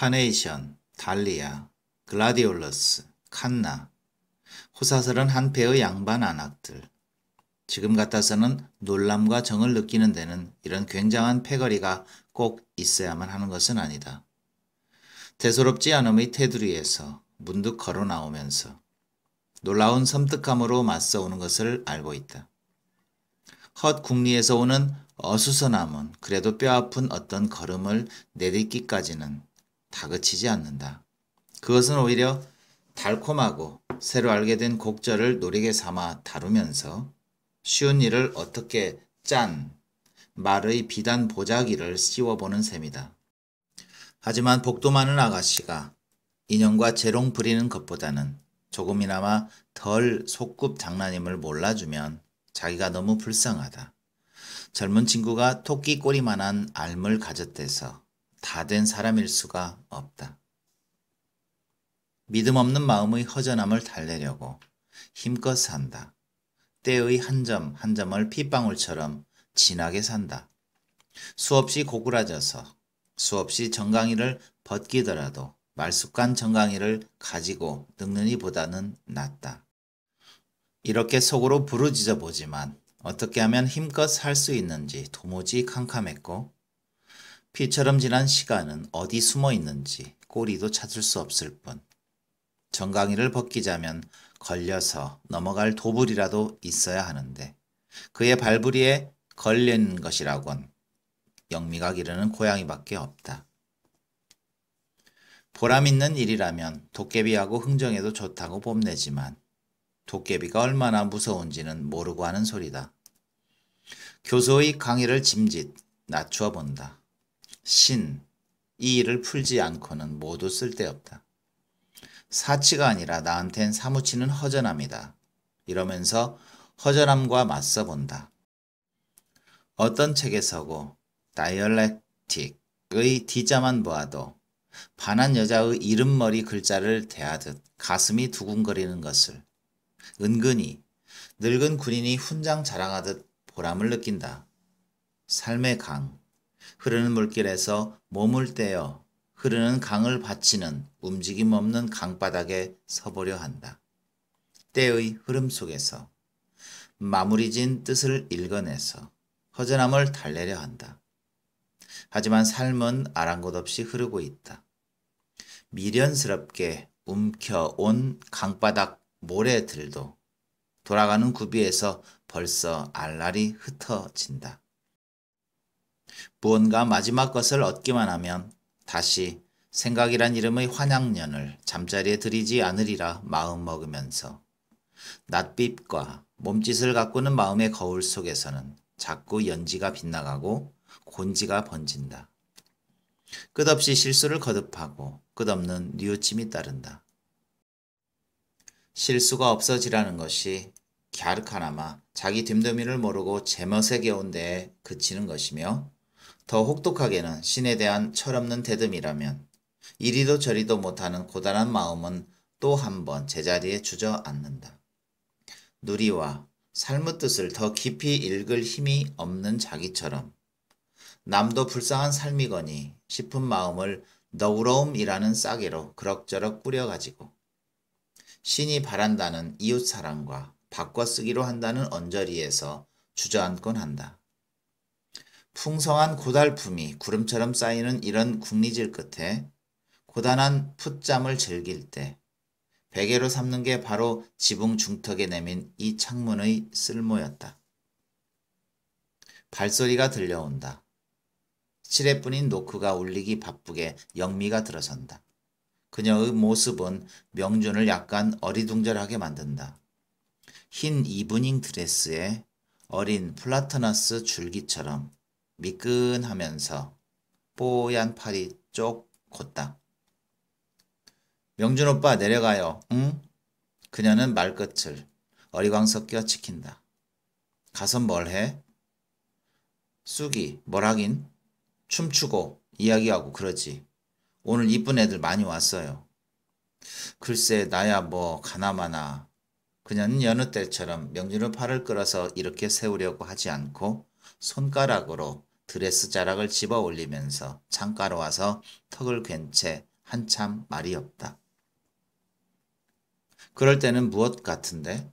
카네이션, 달리아, 글라디올러스, 칸나. 호사설은 한패의 양반 안악들. 지금 같아서는 놀람과 정을 느끼는 데는 이런 굉장한 패거리가 꼭 있어야만 하는 것은 아니다. 대소롭지 않음의 테두리에서 문득 걸어 나오면서 놀라운 섬뜩함으로 맞서오는 것을 알고 있다. 헛 국리에서 오는 어수선함은 그래도 뼈아픈 어떤 걸음을 내딛기까지는 다그치지 않는다. 그것은 오히려 달콤하고 새로 알게 된 곡절을 노리게 삼아 다루면서 쉬운 일을 어떻게 짠 말의 비단 보자기를 씌워보는 셈이다. 하지만 복도 많은 아가씨가 인형과 재롱 부리는 것보다는 조금이나마 덜 속급 장난임을 몰라주면 자기가 너무 불쌍하다. 젊은 친구가 토끼 꼬리만한 알을 가졌대서 다된 사람일 수가 없다. 믿음 없는 마음의 허전함을 달래려고 힘껏 산다. 때의 한 점, 한 점을 핏방울처럼 진하게 산다. 수없이 고꾸라져서 수없이 정강이를 벗기더라도 말쑥한 정강이를 가지고 늙느니보다는 낫다. 이렇게 속으로 부르짖어 보지만 어떻게 하면 힘껏 살 수 있는지 도무지 캄캄했고 피처럼 지난 시간은 어디 숨어 있는지 꼬리도 찾을 수 없을 뿐 정강이를 벗기자면 걸려서 넘어갈 도불이라도 있어야 하는데 그의 발부리에 걸린 것이라곤 영미가 기르는 고양이밖에 없다. 보람있는 일이라면 도깨비하고 흥정해도 좋다고 뽐내지만 도깨비가 얼마나 무서운지는 모르고 하는 소리다. 교수의 강의를 짐짓 낮추어 본다. 신, 이를 풀지 않고는 모두 쓸데없다. 사치가 아니라 나한텐 사무치는 허전합니다 이러면서 허전함과 맞서 본다. 어떤 책에서고 다이얼렉틱의 D자만 보아도 반한 여자의 이름머리 글자를 대하듯 가슴이 두근거리는 것을 은근히 늙은 군인이 훈장 자랑하듯 보람을 느낀다. 삶의 강, 흐르는 물길에서 몸을 떼어 흐르는 강을 바치는 움직임 없는 강바닥에 서보려 한다. 때의 흐름 속에서 마무리 진 뜻을 읽어내서 허전함을 달래려 한다. 하지만 삶은 아랑곳없이 흐르고 있다. 미련스럽게 움켜온 강바닥 모래들도 돌아가는 구비에서 벌써 알날이 흩어진다. 무언가 마지막 것을 얻기만 하면 다시 생각이란 이름의 환양년을 잠자리에 들이지 않으리라 마음먹으면서 낯빛과 몸짓을 가꾸는 마음의 거울 속에서는 자꾸 연지가 빗나가고 곤지가 번진다. 끝없이 실수를 거듭하고 끝없는 뉘우침이 따른다. 실수가 없어지라는 것이 갸륵하나마 자기 됨됨이를 모르고 제멋의 개운대에 그치는 것이며 더 혹독하게는 신에 대한 철없는 대듬이라면 이리도 저리도 못하는 고단한 마음은 또 한 번 제자리에 주저앉는다. 누리와 삶의 뜻을 더 깊이 읽을 힘이 없는 자기처럼 남도 불쌍한 삶이거니 싶은 마음을 너우러움이라는 싸개로 그럭저럭 뿌려가지고 신이 바란다는 이웃사랑과 바꿔쓰기로 한다는 언저리에서 주저앉곤 한다. 풍성한 고달픔이 구름처럼 쌓이는 이런 국리질 끝에 고단한 풋잠을 즐길 때 베개로 삼는 게 바로 지붕 중턱에 내민 이 창문의 쓸모였다. 발소리가 들려온다. 7회뿐인 노크가 울리기 바쁘게 영미가 들어선다. 그녀의 모습은 명준을 약간 어리둥절하게 만든다. 흰 이브닝 드레스에 어린 플라타나스 줄기처럼 미끈하면서 뽀얀 팔이 쪽 곧다. 명준 오빠 내려가요. 응? 그녀는 말끝을 어리광 섞여 지킨다. 가서 뭘 해? 쑥이 뭘 하긴? 춤추고 이야기하고 그러지. 오늘 이쁜 애들 많이 왔어요. 글쎄 나야 뭐 가나마나. 그녀는 여느 때처럼 명준의 팔을 끌어서 이렇게 세우려고 하지 않고 손가락으로 드레스 자락을 집어 올리면서 창가로 와서 턱을 괜채 한참 말이 없다. 그럴 때는 무엇 같은데?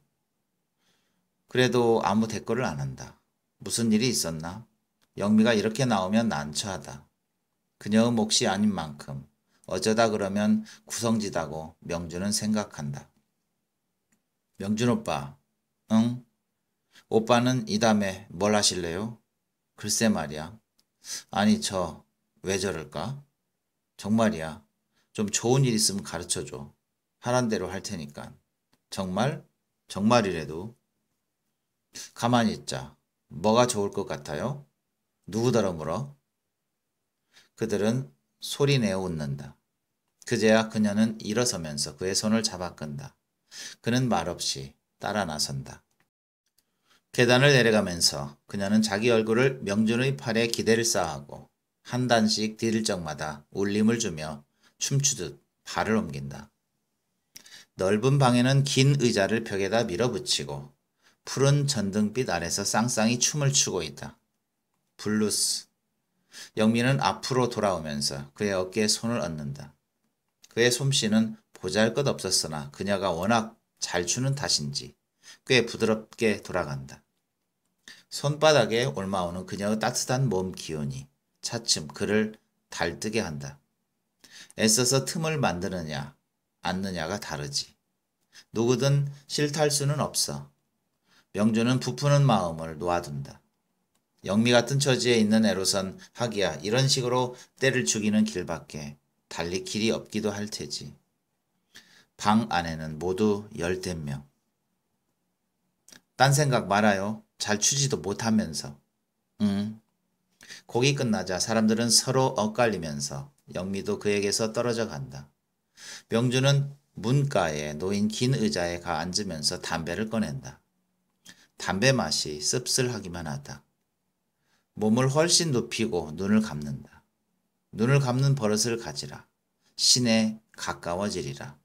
그래도 아무 대꾸를 안 한다. 무슨 일이 있었나? 영미가 이렇게 나오면 난처하다. 그녀의 몫이 아닌 만큼 어쩌다 그러면 구성지다고 명준은 생각한다. 명준 오빠, 응? 오빠는 이 다음에 뭘 하실래요? 글쎄 말이야. 아니, 저, 왜 저럴까? 정말이야. 좀 좋은 일 있으면 가르쳐 줘. 하란 대로 할 테니까. 정말? 정말이래도. 가만히 있자. 뭐가 좋을 것 같아요? 누구더러 물어? 그들은 소리내어 웃는다. 그제야 그녀는 일어서면서 그의 손을 잡아 끈다. 그는 말없이 따라 나선다. 계단을 내려가면서 그녀는 자기 얼굴을 명준의 팔에 기대를 쌓아하고 한 단씩 디딜 적마다 울림을 주며 춤추듯 발을 옮긴다. 넓은 방에는 긴 의자를 벽에다 밀어붙이고 푸른 전등빛 아래서 쌍쌍이 춤을 추고 있다. 블루스. 영민은 앞으로 돌아오면서 그의 어깨에 손을 얹는다. 그의 솜씨는 보잘것 없었으나 그녀가 워낙 잘 추는 탓인지 꽤 부드럽게 돌아간다. 손바닥에 올마오는 그녀의 따뜻한 몸 기운이 차츰 그를 달뜨게 한다. 애써서 틈을 만드느냐, 않느냐가 다르지. 누구든 싫탈 수는 없어. 명주는 부푸는 마음을 놓아둔다. 영미 같은 처지에 있는 애로선 하기야 이런 식으로 때를 죽이는 길밖에 달리 길이 없기도 할 테지. 방 안에는 모두 열댓 명. 딴 생각 말아요. 잘 추지도 못하면서 음. 곡이 끝나자 사람들은 서로 엇갈리면서 영미도 그에게서 떨어져 간다. 명주는 문가에 놓인 긴 의자에 가 앉으면서 담배를 꺼낸다. 담배 맛이 씁쓸하기만 하다. 몸을 훨씬 높이고 눈을 감는다. 눈을 감는 버릇을 가지라. 신에 가까워지리라.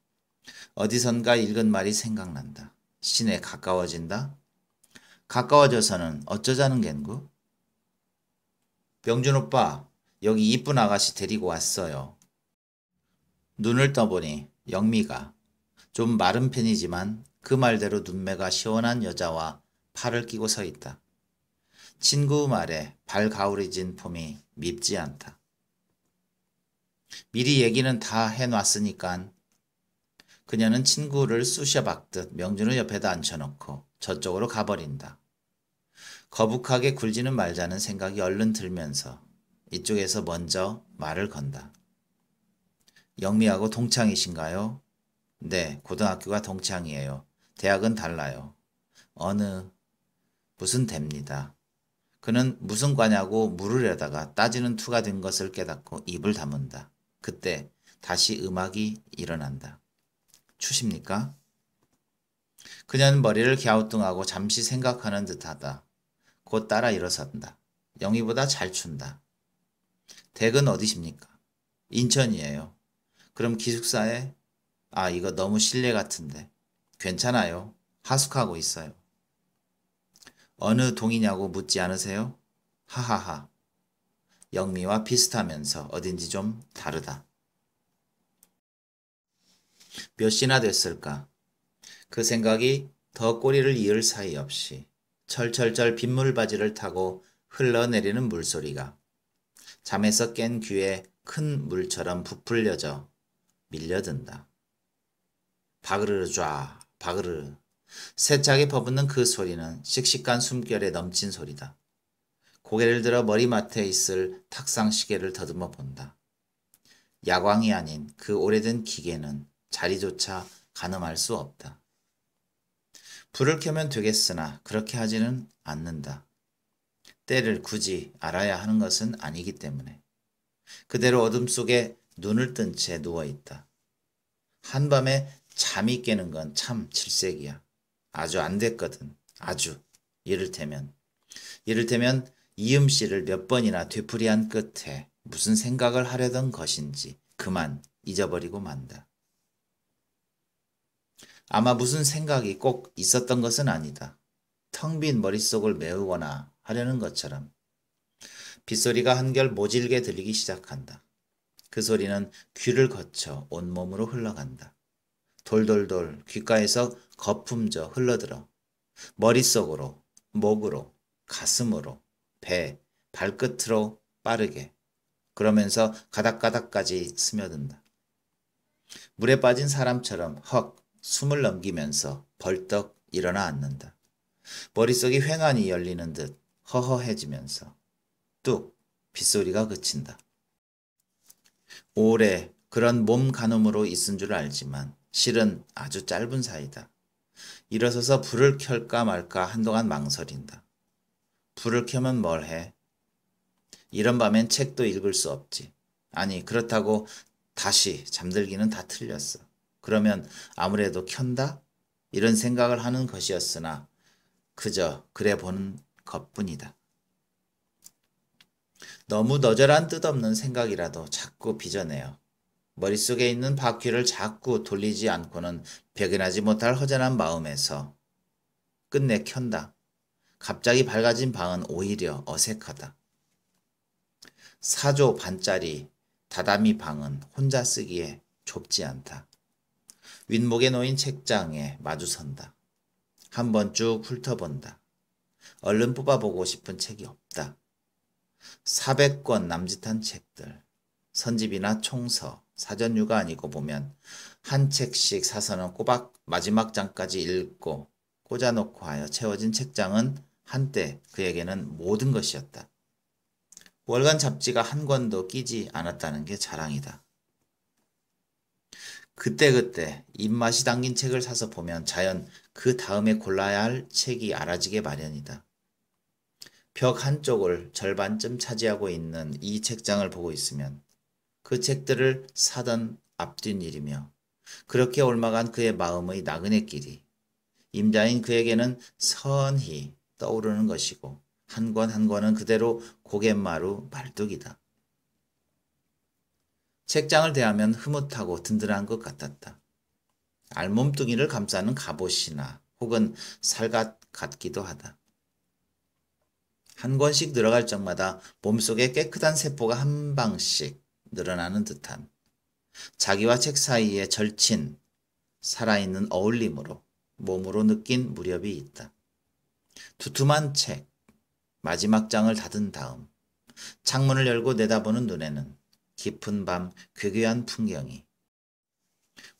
어디선가 읽은 말이 생각난다. 신에 가까워진다. 가까워져서는 어쩌자는 겐구? 병준 오빠, 여기 이쁜 아가씨 데리고 왔어요. 눈을 떠보니 영미가 좀 마른 편이지만 그 말대로 눈매가 시원한 여자와 팔을 끼고 서 있다. 친구 말에 발 가오리진 폼이 밉지 않다. 미리 얘기는 다 해놨으니깐 그녀는 친구를 쑤셔박듯 명준을 옆에다 앉혀놓고 저쪽으로 가버린다. 거북하게 굴지는 말자는 생각이 얼른 들면서 이쪽에서 먼저 말을 건다. 영미하고 동창이신가요? 네, 고등학교가 동창이에요. 대학은 달라요. 어느, 무슨 됩니다. 그는 무슨 과냐고 물으려다가 따지는 투가 된 것을 깨닫고 입을 다문다. 그때 다시 음악이 일어난다. 추십니까? 그녀는 머리를 갸우뚱하고 잠시 생각하는 듯하다. 곧 따라 일어선다. 영희보다 잘 춘다. 댁은 어디십니까? 인천이에요. 그럼 기숙사에 아 이거 너무 실례 같은데 괜찮아요. 하숙하고 있어요. 어느 동이냐고 묻지 않으세요? 하하하. 영미와 비슷하면서 어딘지 좀 다르다. 몇 시나 됐을까? 그 생각이 더 꼬리를 이을 사이 없이 철철철 빗물 바지를 타고 흘러내리는 물소리가 잠에서 깬 귀에 큰 물처럼 부풀려져 밀려든다. 바그르르 좌, 바그르르. 세차게 퍼붓는 그 소리는 씩씩한 숨결에 넘친 소리다. 고개를 들어 머리맡에 있을 탁상 시계를 더듬어 본다. 야광이 아닌 그 오래된 기계는 자리조차 가늠할 수 없다. 불을 켜면 되겠으나 그렇게 하지는 않는다. 때를 굳이 알아야 하는 것은 아니기 때문에 그대로 어둠 속에 눈을 뜬 채 누워 있다. 한밤에 잠이 깨는 건 참 질색이야. 아주 안 됐거든. 아주. 이를테면 이를테면 이음 씨를 몇 번이나 되풀이한 끝에 무슨 생각을 하려던 것인지 그만 잊어버리고 만다. 아마 무슨 생각이 꼭 있었던 것은 아니다. 텅 빈 머릿속을 메우거나 하려는 것처럼. 빗소리가 한결 모질게 들리기 시작한다. 그 소리는 귀를 거쳐 온몸으로 흘러간다. 돌돌돌 귓가에서 거품져 흘러들어. 머릿속으로, 목으로, 가슴으로, 배, 발끝으로 빠르게. 그러면서 가닥가닥까지 스며든다. 물에 빠진 사람처럼 헉 숨을 넘기면서 벌떡 일어나 앉는다. 머릿속이 횡하니 열리는 듯 허허해지면서 뚝 빗소리가 그친다. 오래 그런 몸 가늠으로 있은 줄 알지만 실은 아주 짧은 사이다. 일어서서 불을 켤까 말까 한동안 망설인다. 불을 켜면 뭘 해? 이런 밤엔 책도 읽을 수 없지. 아니, 그렇다고 다시 잠들기는 다 틀렸어. 그러면 아무래도 켠다? 이런 생각을 하는 것이었으나 그저 그래 보는 것뿐이다. 너무 너절한 뜻없는 생각이라도 자꾸 빚어내요. 머릿속에 있는 바퀴를 자꾸 돌리지 않고는 배견나지 못할 허전한 마음에서 끝내 켠다. 갑자기 밝아진 방은 오히려 어색하다. 사조 반짜리 다다미 방은 혼자 쓰기에 좁지 않다. 윗목에 놓인 책장에 마주선다. 한번 쭉 훑어본다. 얼른 뽑아보고 싶은 책이 없다. 400권 남짓한 책들, 선집이나 총서, 사전유가 아니고 보면 한 책씩 사서는 꼬박 마지막 장까지 읽고 꽂아놓고 하여 채워진 책장은 한때 그에게는 모든 것이었다. 월간 잡지가 한 권도 끼지 않았다는 게 자랑이다. 그때그때 입맛이 당긴 책을 사서 보면 자연 그 다음에 골라야 할 책이 알아지게 마련이다. 벽 한쪽을 절반쯤 차지하고 있는 이 책장을 보고 있으면 그 책들을 사던 앞둔일이며 그렇게 올마간 그의 마음의 나그네끼리 임자인 그에게는 선히 떠오르는 것이고 한 권한 한 권은 그대로 고갯마루 말뚝이다. 책장을 대하면 흐뭇하고 든든한 것 같았다. 알몸뚱이를 감싸는 갑옷이나 혹은 살갗 같기도 하다. 한 권씩 들어갈 적마다 몸속에 깨끗한 세포가 한 방씩 늘어나는 듯한 자기와 책 사이에 절친, 살아있는 어울림으로 몸으로 느낀 무렵이 있다. 두툼한 책, 마지막 장을 닫은 다음 창문을 열고 내다보는 눈에는 깊은 밤 괴괴한 풍경이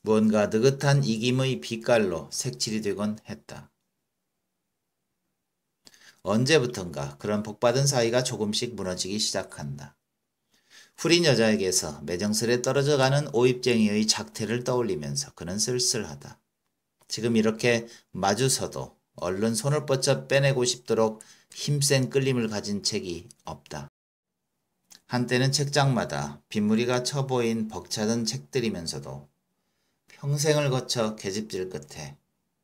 무언가 느긋한 이김의 빛깔로 색칠이 되곤 했다. 언제부턴가 그런 복받은 사이가 조금씩 무너지기 시작한다. 후린 여자에게서 매정스레 떨어져가는 오입쟁이의 작태를 떠올리면서 그는 쓸쓸하다. 지금 이렇게 마주서도 얼른 손을 뻗쳐 빼내고 싶도록 힘센 끌림을 가진 책이 없다. 한때는 책장마다 빗물이가 쳐보인 벅차던 책들이면서도 평생을 거쳐 계집질 끝에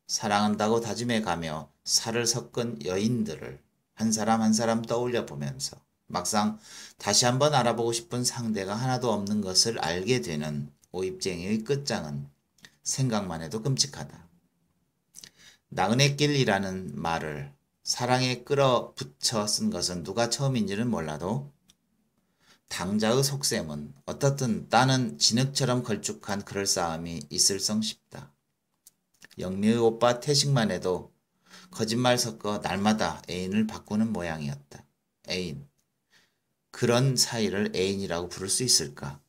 사랑한다고 다짐해 가며 살을 섞은 여인들을 한 사람 한 사람 떠올려 보면서 막상 다시 한번 알아보고 싶은 상대가 하나도 없는 것을 알게 되는 오입쟁이의 끝장은 생각만 해도 끔찍하다. 나그네 길이라는 말을 사랑에 끌어붙여 쓴 것은 누가 처음인지는 몰라도 당자의 속셈은 어떻든 따는 진흙처럼 걸쭉한 그럴싸움이 있을성 싶다. 영미의 오빠 태식만 해도 거짓말 섞어 날마다 애인을 바꾸는 모양이었다. 애인. 그런 사이를 애인이라고 부를 수 있을까?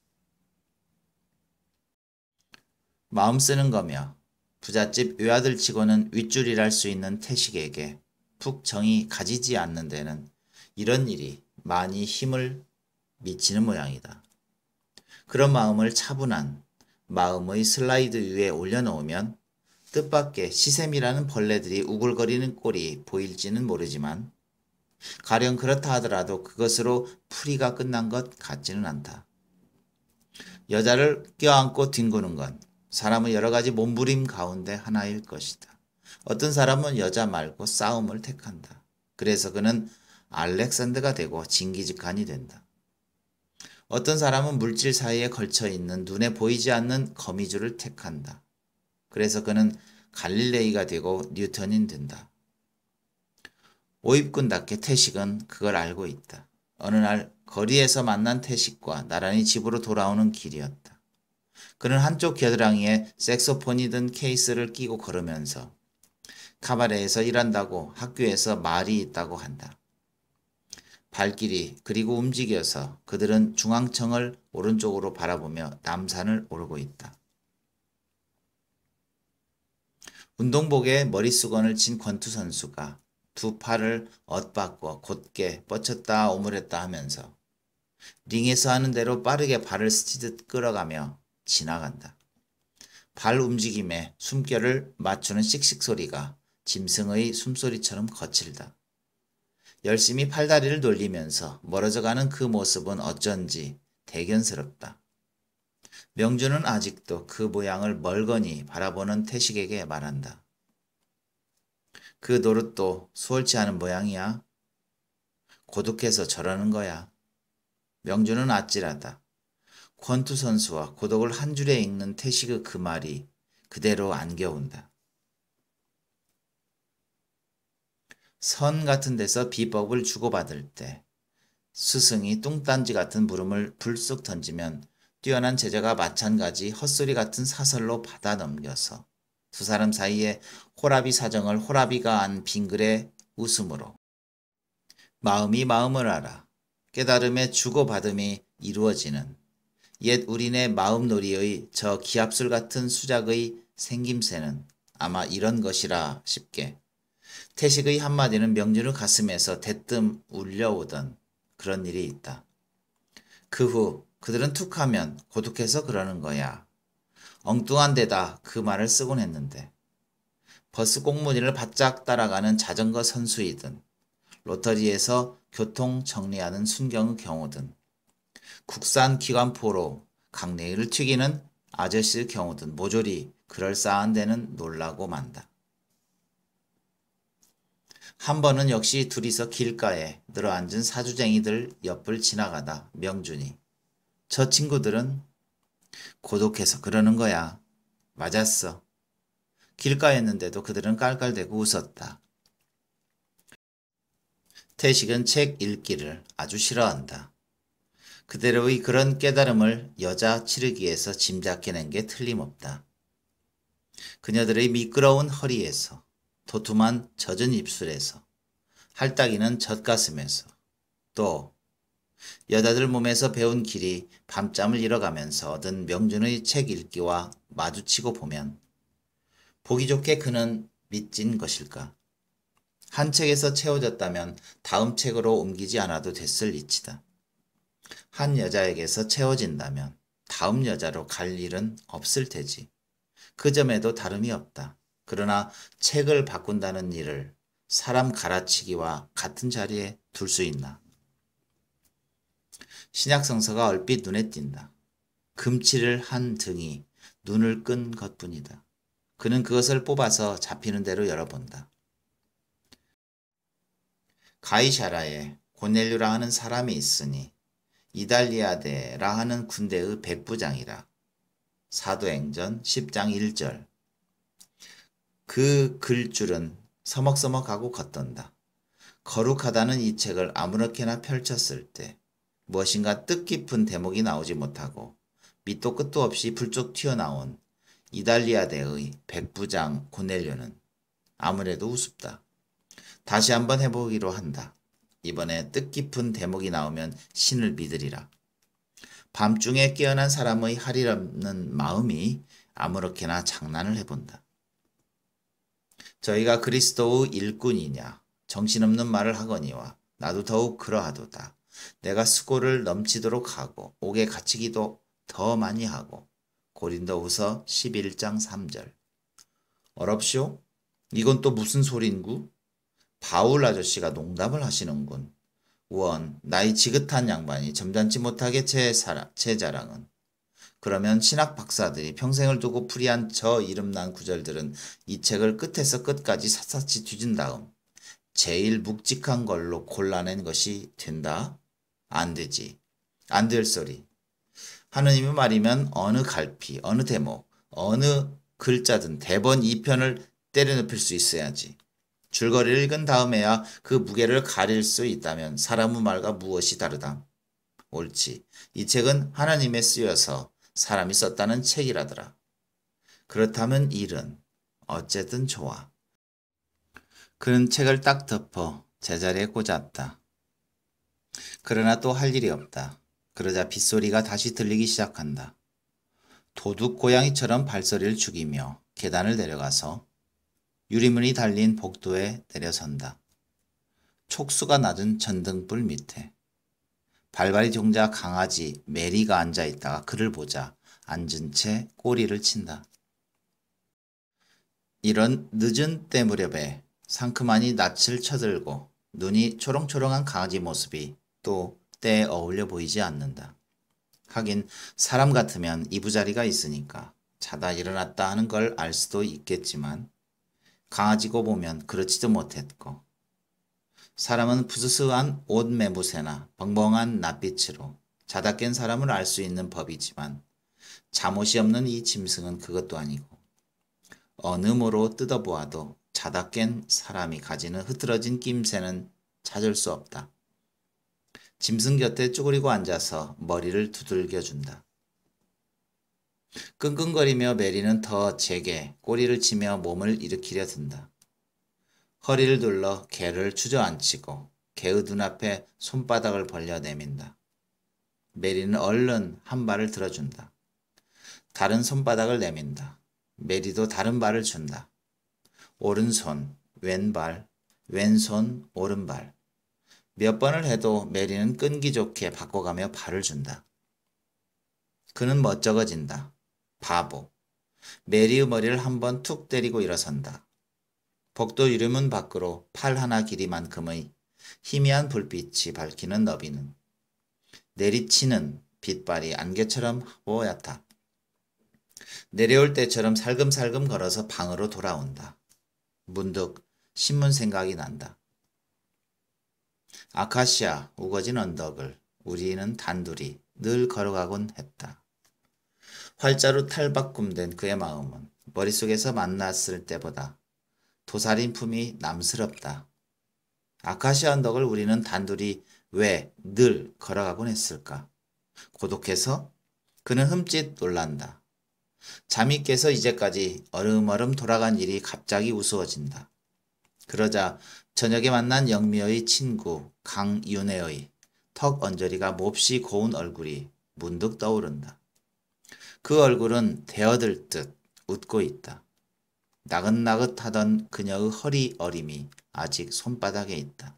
마음 쓰는 거며 부잣집 외아들 치고는 윗줄이랄 수 있는 태식에게 푹 정이 가지지 않는 데는 이런 일이 많이 힘을 미치는 모양이다. 그런 마음을 차분한 마음의 슬라이드 위에 올려놓으면 뜻밖의 시샘이라는 벌레들이 우글거리는 꼴이 보일지는 모르지만 가령 그렇다 하더라도 그것으로 풀이가 끝난 것 같지는 않다. 여자를 껴안고 뒹구는 건 사람의 여러 가지 몸부림 가운데 하나일 것이다. 어떤 사람은 여자 말고 싸움을 택한다. 그래서 그는 알렉산드가 되고 징기직한이 된다. 어떤 사람은 물질 사이에 걸쳐 있는 눈에 보이지 않는 거미줄을 택한다. 그래서 그는 갈릴레이가 되고 뉴턴인 된다. 오입군답게 태식은 그걸 알고 있다. 어느 날 거리에서 만난 태식과 나란히 집으로 돌아오는 길이었다. 그는 한쪽 겨드랑이에 색소폰이 든 케이스를 끼고 걸으면서 카바레에서 일한다고 학교에서 말이 있다고 한다. 발길이 그리고 움직여서 그들은 중앙청을 오른쪽으로 바라보며 남산을 오르고 있다. 운동복에 머리수건을 친 권투 선수가 두 팔을 엇바꿔 곧게 뻗쳤다 오므렸다 하면서 링에서 하는 대로 빠르게 발을 스치듯 끌어가며 지나간다. 발 움직임에 숨결을 맞추는 씩씩 소리가 짐승의 숨소리처럼 거칠다. 열심히 팔다리를 돌리면서 멀어져가는 그 모습은 어쩐지 대견스럽다. 명준은 아직도 그 모양을 멀거니 바라보는 태식에게 말한다. 그 노릇도 수월치 않은 모양이야. 고독해서 저러는 거야. 명준은 아찔하다. 권투 선수와 고독을 한 줄에 읽는 태식의 그 말이 그대로 안겨온다. 선 같은 데서 비법을 주고받을 때 스승이 뚱딴지 같은 물음을 불쑥 던지면 뛰어난 제자가 마찬가지 헛소리 같은 사설로 받아 넘겨서 두 사람 사이에 호라비 사정을 호라비가 한 빙글의 웃음으로 마음이 마음을 알아 깨달음의 주고받음이 이루어지는 옛 우리네 마음놀이의 저 기압술 같은 수작의 생김새는 아마 이런 것이라 싶게 태식의 한마디는 명준의 가슴에서 대뜸 울려오던 그런 일이 있다. 그 후 그들은 툭하면 고독해서 그러는 거야. 엉뚱한 데다 그 말을 쓰곤 했는데 버스 공무니를 바짝 따라가는 자전거 선수이든 로터리에서 교통 정리하는 순경의 경우든 국산 기관포로 강내일을 튀기는 아저씨의 경우든 모조리 그럴싸한 데는 놀라고 만다. 한 번은 역시 둘이서 길가에 늘어앉은 사주쟁이들 옆을 지나가다 명준이 저 친구들은 고독해서 그러는 거야. 맞았어. 길가였는데도 그들은 깔깔대고 웃었다. 태식은 책 읽기를 아주 싫어한다. 그대로의 그런 깨달음을 여자 치르기에서 짐작해낸 게 틀림없다. 그녀들의 미끄러운 허리에서 도톰한 젖은 입술에서 할따기는 젖가슴에서 또 여자들 몸에서 배운 길이 밤잠을 잃어가면서 얻은 명준의 책 읽기와 마주치고 보면 보기 좋게 그는 미진 것일까? 한 책에서 채워졌다면 다음 책으로 옮기지 않아도 됐을 이치다. 한 여자에게서 채워진다면 다음 여자로 갈 일은 없을 테지. 그 점에도 다름이 없다. 그러나 책을 바꾼다는 일을 사람 갈아치기와 같은 자리에 둘 수 있나? 신약 성서가 얼핏 눈에 띈다. 금치를 한 등이 눈을 끈 것뿐이다. 그는 그것을 뽑아서 잡히는 대로 열어본다. 가이샤라에 고넬류라 하는 사람이 있으니 이달리아데라 하는 군대의 백부장이라. 사도행전 10장 1절 그 글줄은 서먹서먹하고 걷던다. 거룩하다는 이 책을 아무렇게나 펼쳤을 때 무엇인가 뜻깊은 대목이 나오지 못하고 밑도 끝도 없이 불쩍 튀어나온 이달리아대의 백부장 고넬료는 아무래도 우습다. 다시 한번 해보기로 한다. 이번에 뜻깊은 대목이 나오면 신을 믿으리라. 밤중에 깨어난 사람의 하리라는 마음이 아무렇게나 장난을 해본다. 저희가 그리스도의 일꾼이냐 정신없는 말을 하거니와 나도 더욱 그러하도다. 내가 수고를 넘치도록 하고 옥에 갇히기도 더 많이 하고 고린도후서 11장 3절 어렵쇼? 이건 또 무슨 소린구? 바울 아저씨가 농담을 하시는군. 원, 나이 지긋한 양반이 점잖지 못하게 제, 사라, 제 자랑은 그러면 신학 박사들이 평생을 두고 풀이한 저 이름난 구절들은 이 책을 끝에서 끝까지 샅샅이 뒤진 다음 제일 묵직한 걸로 골라낸 것이 된다? 안 되지. 안 될 소리. 하느님의 말이면 어느 갈피, 어느 대목, 어느 글자든 대번 2편을 때려눕힐 수 있어야지. 줄거리를 읽은 다음에야 그 무게를 가릴 수 있다면 사람의 말과 무엇이 다르다. 옳지. 이 책은 하나님의 쓰여서 사람이 썼다는 책이라더라. 그렇다면 일은 어쨌든 좋아. 그는 책을 딱 덮어 제자리에 꽂았다. 그러나 또 할 일이 없다. 그러자 빗소리가 다시 들리기 시작한다. 도둑 고양이처럼 발소리를 죽이며 계단을 내려가서 유리문이 달린 복도에 내려선다. 촉수가 낮은 전등불 밑에 발발이 종자 강아지 메리가 앉아 있다가 그를 보자 앉은 채 꼬리를 친다. 이런 늦은 때 무렵에 상큼하니 낯을 쳐들고 눈이 초롱초롱한 강아지 모습이 또 때에 어울려 보이지 않는다. 하긴 사람 같으면 이부자리가 있으니까 자다 일어났다 하는 걸 알 수도 있겠지만 강아지고 보면 그렇지도 못했고 사람은 부스스한 옷 매무새나 벙벙한 낯빛으로 자다 깬 사람을 알 수 있는 법이지만 잠옷이 없는 이 짐승은 그것도 아니고 어느 모로 뜯어보아도 자다 깬 사람이 가지는 흐트러진 낌새는 찾을 수 없다. 짐승 곁에 쪼그리고 앉아서 머리를 두들겨 준다. 끙끙거리며 메리는 더 제게 꼬리를 치며 몸을 일으키려 든다. 허리를 둘러 개를 주저앉히고 개의 눈앞에 손바닥을 벌려 내민다. 메리는 얼른 한 발을 들어준다. 다른 손바닥을 내민다. 메리도 다른 발을 준다. 오른손, 왼발, 왼손, 오른발. 몇 번을 해도 메리는 끈기 좋게 바꿔가며 발을 준다. 그는 멋쩍어진다. 바보. 메리의 머리를 한번 툭 때리고 일어선다. 복도 이름은 밖으로 팔 하나 길이만큼의 희미한 불빛이 밝히는 너비는 내리치는 빛발이 안개처럼 뽀얗다. 내려올 때처럼 살금살금 걸어서 방으로 돌아온다. 문득 신문 생각이 난다. 아카시아 우거진 언덕을 우리는 단둘이 늘 걸어가곤 했다. 활자로 탈바꿈된 그의 마음은 머릿속에서 만났을 때보다 도살인품이 남스럽다. 아카시아 언덕을 우리는 단둘이 왜 늘 걸어가곤 했을까? 고독해서 그는 흠칫 놀란다. 잠이 깨서 이제까지 얼음얼음 돌아간 일이 갑자기 우스워진다. 그러자 저녁에 만난 영미의 친구 강윤혜의 턱 언저리가 몹시 고운 얼굴이 문득 떠오른다. 그 얼굴은 대어들 듯 웃고 있다. 나긋나긋하던 그녀의 허리 어림이 아직 손바닥에 있다.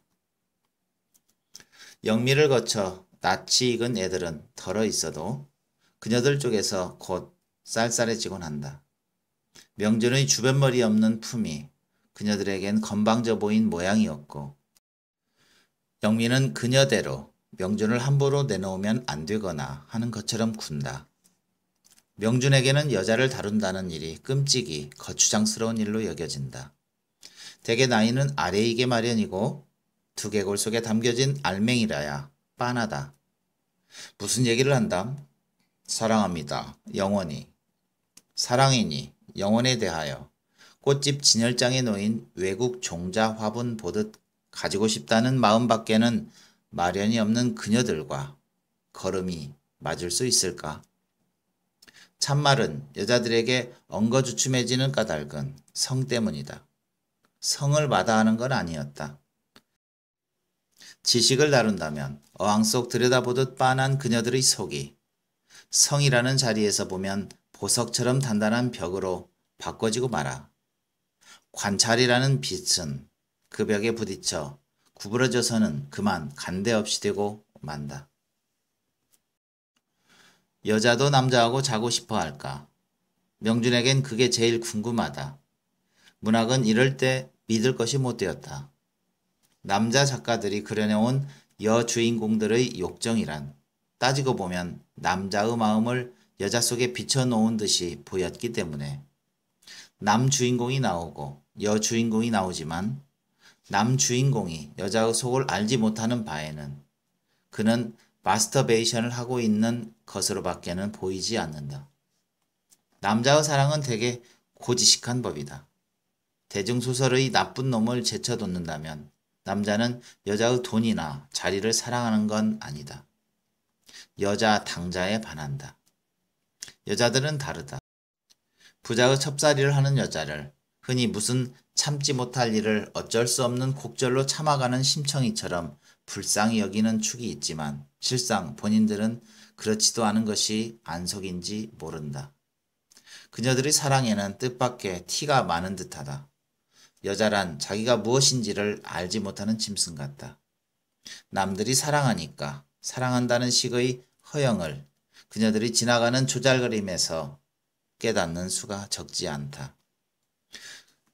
영미를 거쳐 낯이 익은 애들은 덜어 있어도 그녀들 쪽에서 곧 쌀쌀해지곤 한다. 명준의 주변머리 없는 품이 그녀들에겐 건방져 보인 모양이었고 영미는 그녀대로 명준을 함부로 내놓으면 안 되거나 하는 것처럼 군다. 명준에게는 여자를 다룬다는 일이 끔찍이 거추장스러운 일로 여겨진다. 대개 나이는 아래이게 마련이고 두개골 속에 담겨진 알맹이라야 빤하다. 무슨 얘기를 한담? 사랑합니다. 영원히. 사랑이니 영원에 대하여 꽃집 진열장에 놓인 외국 종자 화분 보듯 가지고 싶다는 마음밖에는 마련이 없는 그녀들과 걸음이 맞을 수 있을까? 참말은 여자들에게 엉거주춤해지는 까닭은 성 때문이다. 성을 마다하는 건 아니었다. 지식을 다룬다면 어항 속 들여다보듯 빤한 그녀들의 속이 성이라는 자리에서 보면 보석처럼 단단한 벽으로 바꿔지고 말아. 관찰이라는 빛은 그 벽에 부딪혀 구부러져서는 그만 간대없이 되고 만다. 여자도 남자하고 자고 싶어 할까? 명준에겐 그게 제일 궁금하다. 문학은 이럴 때 믿을 것이 못 되었다. 남자 작가들이 그려내온 여주인공들의 욕정이란 따지고 보면 남자의 마음을 여자 속에 비춰놓은 듯이 보였기 때문에 남 주인공이 나오고 여 주인공이 나오지만 남 주인공이 여자의 속을 알지 못하는 바에는 그는 마스터베이션을 하고 있는 것으로밖에는 보이지 않는다. 남자의 사랑은 되게 고지식한 법이다. 대중소설의 나쁜 놈을 제쳐놓는다면 남자는 여자의 돈이나 자리를 사랑하는 건 아니다. 여자 당자에 반한다. 여자들은 다르다. 부자의 첩사리를 하는 여자를 흔히 무슨 참지 못할 일을 어쩔 수 없는 곡절로 참아가는 심청이처럼 불쌍히 여기는 축이 있지만 실상 본인들은 그렇지도 않은 것이 안속인지 모른다. 그녀들의 사랑에는 뜻밖의 티가 많은 듯하다. 여자란 자기가 무엇인지를 알지 못하는 짐승 같다. 남들이 사랑하니까 사랑한다는 식의 허영을 그녀들이 지나가는 조잘거림에서 깨닫는 수가 적지 않다.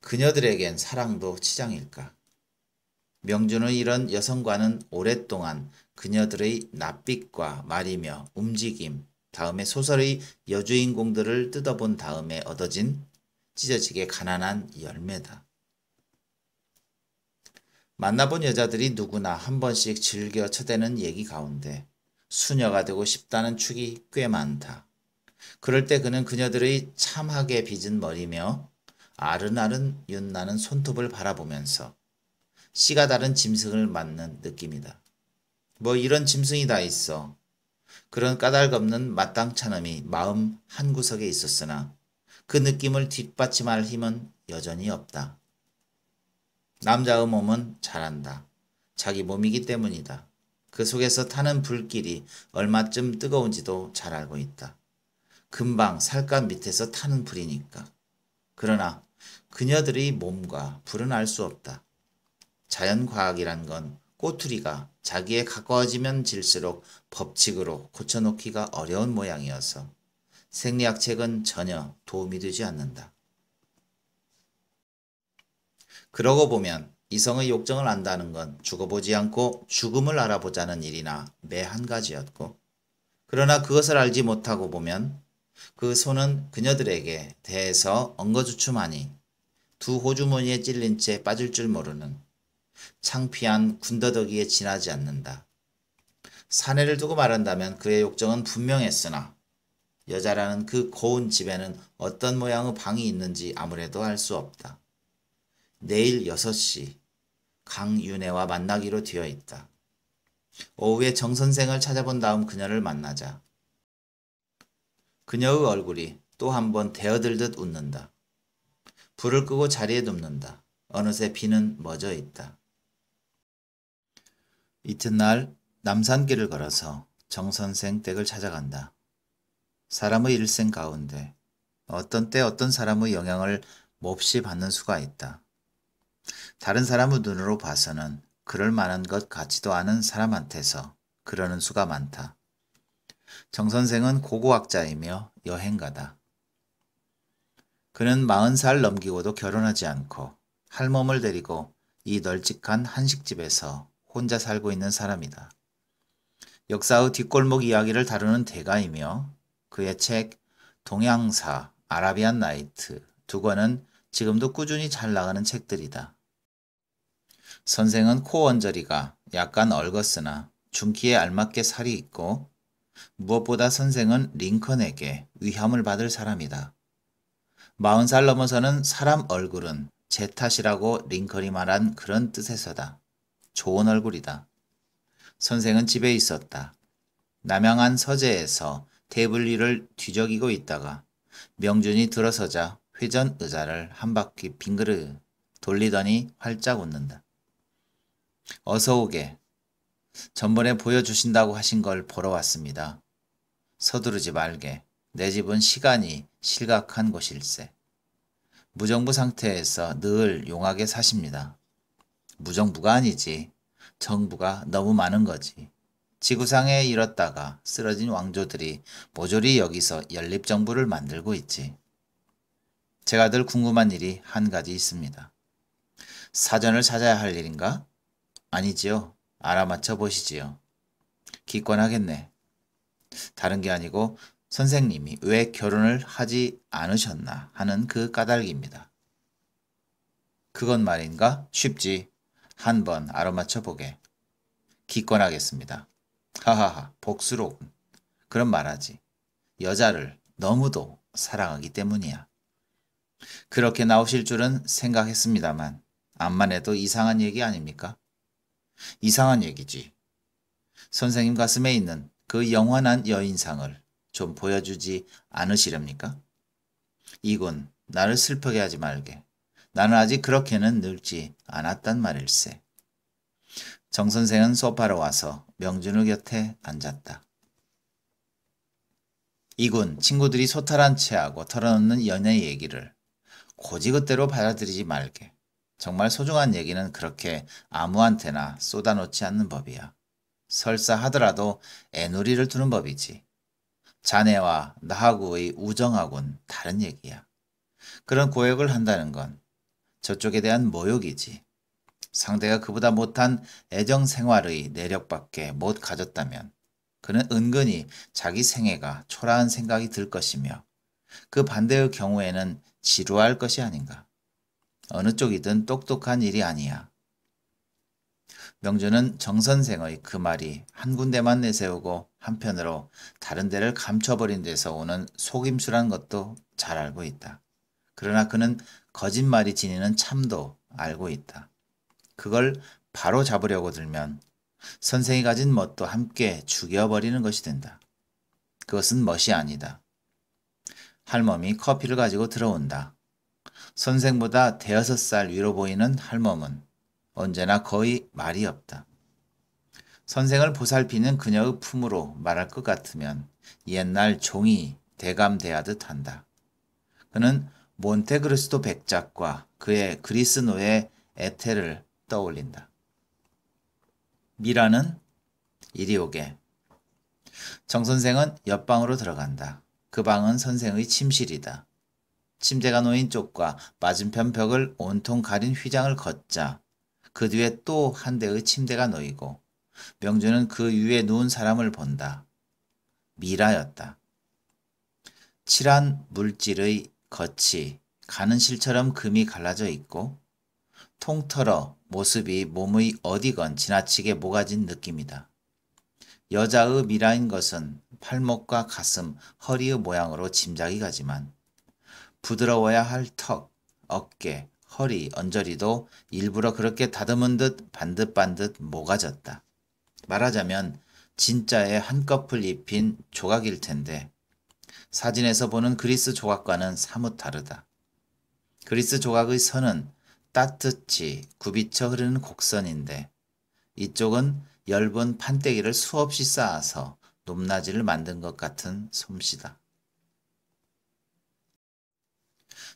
그녀들에겐 사랑도 치장일까? 명준의 이런 여성과는 오랫동안 그녀들의 낯빛과 말이며 움직임, 다음에 소설의 여주인공들을 뜯어본 다음에 얻어진 찢어지게 가난한 열매다. 만나본 여자들이 누구나 한 번씩 즐겨 쳐대는 얘기 가운데 수녀가 되고 싶다는 축이 꽤 많다. 그럴 때 그는 그녀들의 참하게 빚은 머리며 아른아른 윤나는 손톱을 바라보면서 씨가 다른 짐승을 맞는 느낌이다. 뭐 이런 짐승이 다 있어. 그런 까닭없는 마땅찮음이 마음 한구석에 있었으나 그 느낌을 뒷받침할 힘은 여전히 없다. 남자의 몸은 잘한다. 자기 몸이기 때문이다. 그 속에서 타는 불길이 얼마쯤 뜨거운지도 잘 알고 있다. 금방 살갗 밑에서 타는 불이니까. 그러나 그녀들의 몸과 불은 알 수 없다. 자연과학이란 건 꼬투리가 자기에 가까워지면 질수록 법칙으로 고쳐놓기가 어려운 모양이어서 생리학 책은 전혀 도움이 되지 않는다. 그러고 보면 이성의 욕정을 안다는 건 죽어보지 않고 죽음을 알아보자는 일이나 매 한 가지였고 그러나 그것을 알지 못하고 보면 그 손은 그녀들에게 대해서 엉거주춤하니 두 호주머니에 찔린 채 빠질 줄 모르는 창피한 군더더기에 지나지 않는다. 사내를 두고 말한다면 그의 욕정은 분명했으나 여자라는 그 고운 집에는 어떤 모양의 방이 있는지 아무래도 알 수 없다. 내일 6시 강윤혜와 만나기로 되어 있다. 오후에 정 선생을 찾아본 다음 그녀를 만나자. 그녀의 얼굴이 또 한번대어들듯 웃는다. 불을 끄고 자리에 눕는다. 어느새 비는 멎어 있다. 이튿날 남산길을 걸어서 정선생 댁을 찾아간다. 사람의 일생 가운데 어떤 때 어떤 사람의 영향을 몹시 받는 수가 있다. 다른 사람의 눈으로 봐서는 그럴 만한 것 같지도 않은 사람한테서 그러는 수가 많다. 정 선생은 고고학자이며 여행가다. 그는 마흔 살 넘기고도 결혼하지 않고 할멈을 데리고 이 널찍한 한식집에서 혼자 살고 있는 사람이다. 역사의 뒷골목 이야기를 다루는 대가이며 그의 책 동양사, 아라비안 나이트 두 권은 지금도 꾸준히 잘 나가는 책들이다. 선생은 코 언저리가 약간 얽었으나 중키에 알맞게 살이 있고 무엇보다 선생은 링컨에게 위함을 받을 사람이다. 40살 넘어서는 사람 얼굴은 제 탓이라고 링컨이 말한 그런 뜻에서다. 좋은 얼굴이다. 선생은 집에 있었다. 남양한 서재에서 테이블 위를 뒤적이고 있다가 명준이 들어서자 회전 의자를 한 바퀴 빙그르 돌리더니 활짝 웃는다. 어서 오게. 전번에 보여주신다고 하신 걸 보러 왔습니다. 서두르지 말게. 내 집은 시간이 실각한 곳일세. 무정부 상태에서 늘 용하게 사십니다. 무정부가 아니지. 정부가 너무 많은 거지. 지구상에 이렇다가 쓰러진 왕조들이 모조리 여기서 연립정부를 만들고 있지. 제가 늘 궁금한 일이 한 가지 있습니다. 사전을 찾아야 할 일인가? 아니지요. 알아맞혀 보시지요. 기권하겠네. 다른 게 아니고 선생님이 왜 결혼을 하지 않으셨나 하는 그 까닭입니다. 그건 말인가? 쉽지. 한번 알아맞혀 보게. 기권하겠습니다. 하하하 복수로군. 그럼 말하지. 여자를 너무도 사랑하기 때문이야. 그렇게 나오실 줄은 생각했습니다만 암만 해도 이상한 얘기 아닙니까? 이상한 얘기지. 선생님 가슴에 있는 그 영원한 여인상을 좀 보여주지 않으시렵니까? 이군 나를 슬프게 하지 말게. 나는 아직 그렇게는 늙지 않았단 말일세. 정 선생은 소파로 와서 명준을 곁에 앉았다. 이군 친구들이 소탈한 체하고 털어놓는 연애 얘기를 고지 그대로 받아들이지 말게. 정말 소중한 얘기는 그렇게 아무한테나 쏟아놓지 않는 법이야. 설사 하더라도 애누리를 두는 법이지. 자네와 나하고의 우정하고는 다른 얘기야. 그런 고역을 한다는 건 저쪽에 대한 모욕이지. 상대가 그보다 못한 애정 생활의 내력밖에 못 가졌다면 그는 은근히 자기 생애가 초라한 생각이 들 것이며 그 반대의 경우에는 지루할 것이 아닌가. 어느 쪽이든 똑똑한 일이 아니야. 명주는 정선생의 그 말이 한 군데만 내세우고 한편으로 다른 데를 감춰버린 데서 오는 속임수란 것도 잘 알고 있다. 그러나 그는 거짓말이 지니는 참도 알고 있다. 그걸 바로 잡으려고 들면 선생이 가진 멋도 함께 죽여버리는 것이 된다. 그것은 멋이 아니다. 할멈이 커피를 가지고 들어온다. 선생보다 대여섯 살 위로 보이는 할멈은 언제나 거의 말이 없다. 선생을 보살피는 그녀의 품으로 말할 것 같으면 옛날 종이 대감대하듯 한다. 그는 몬테그리스토 백작과 그의 그리스 노예 에테를 떠올린다. 미라는 이리 오게. 정 선생은 옆방으로 들어간다. 그 방은 선생의 침실이다. 침대가 놓인 쪽과 맞은편 벽을 온통 가린 휘장을 걷자 그 뒤에 또 한 대의 침대가 놓이고 명주는 그 위에 누운 사람을 본다. 미라였다. 칠한 물질의 겉이 가는 실처럼 금이 갈라져 있고 통털어 모습이 몸의 어디건 지나치게 모가진 느낌이다. 여자의 미라인 것은 팔목과 가슴, 허리의 모양으로 짐작이 가지만 부드러워야 할 턱, 어깨, 허리, 언저리도 일부러 그렇게 다듬은 듯 반듯반듯 모가졌다. 말하자면 진짜의 한꺼풀 입힌 조각일 텐데 사진에서 보는 그리스 조각과는 사뭇 다르다. 그리스 조각의 선은 따뜻히 굽이쳐 흐르는 곡선인데 이쪽은 엷은 판때기를 수없이 쌓아서 높낮이를 만든 것 같은 솜씨다.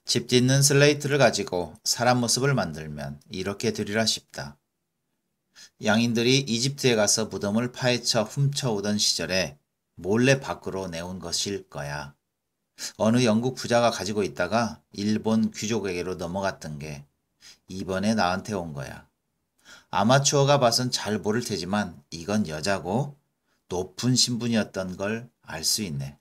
집 짓는 슬레이트를 가지고 사람 모습을 만들면 이렇게 되리라 싶다. 양인들이 이집트에 가서 무덤을 파헤쳐 훔쳐오던 시절에 몰래 밖으로 내온 것일 거야. 어느 영국 부자가 가지고 있다가 일본 귀족에게로 넘어갔던 게 이번에 나한테 온 거야. 아마추어가 봐선 잘 모를 테지만 이건 여자고 높은 신분이었던 걸 알 수 있네.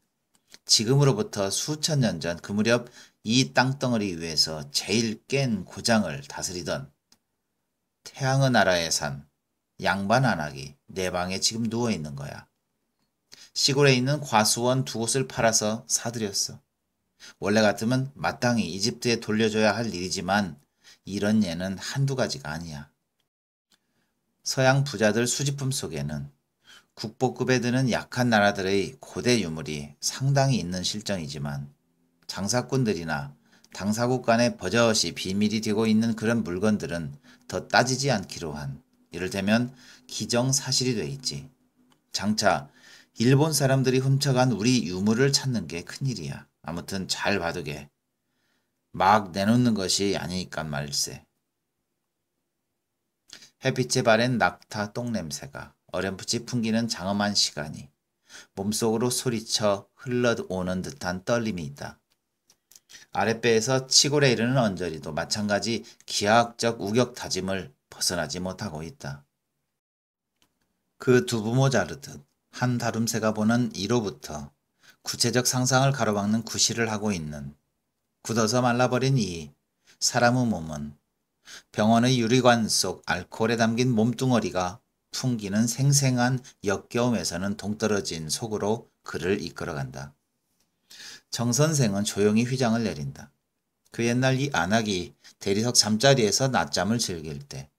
지금으로부터 수천 년 전 그 무렵 이 땅덩어리 위에서 제일 깬 고장을 다스리던 태양의 나라에 산 양반 안악이 내 방에 지금 누워 있는 거야. 시골에 있는 과수원 두 곳을 팔아서 사들였어. 원래 같으면 마땅히 이집트에 돌려줘야 할 일이지만 이런 예는 한두 가지가 아니야. 서양 부자들 수집품 속에는 국보급에 드는 약한 나라들의 고대 유물이 상당히 있는 실정이지만 장사꾼들이나 당사국 간에 버젓이 비밀이 되고 있는 그런 물건들은 더 따지지 않기로 한 이를테면 기정사실이 돼 있지. 장차 일본 사람들이 훔쳐간 우리 유물을 찾는 게 큰일이야. 아무튼 잘 봐두게. 막 내놓는 것이 아니니까 말세. 햇빛에 바랜 낙타 똥냄새가 어렴풋이 풍기는 장엄한 시간이 몸속으로 소리쳐 흘러오는 듯한 떨림이 있다. 아랫배에서 치골에 이르는 언저리도 마찬가지 기하학적 우격다짐을 벗어나지 못하고 있다. 그 두부모 자르듯 한 다름새가 보는 이로부터 구체적 상상을 가로막는 구실을 하고 있는 굳어서 말라버린 이 사람의 몸은 병원의 유리관 속 알코올에 담긴 몸뚱어리가 풍기는 생생한 역겨움에서는 동떨어진 속으로 그를 이끌어간다. 정 선생은 조용히 휘장을 내린다. 그 옛날 이 안악이 대리석 잠자리에서 낮잠을 즐길 때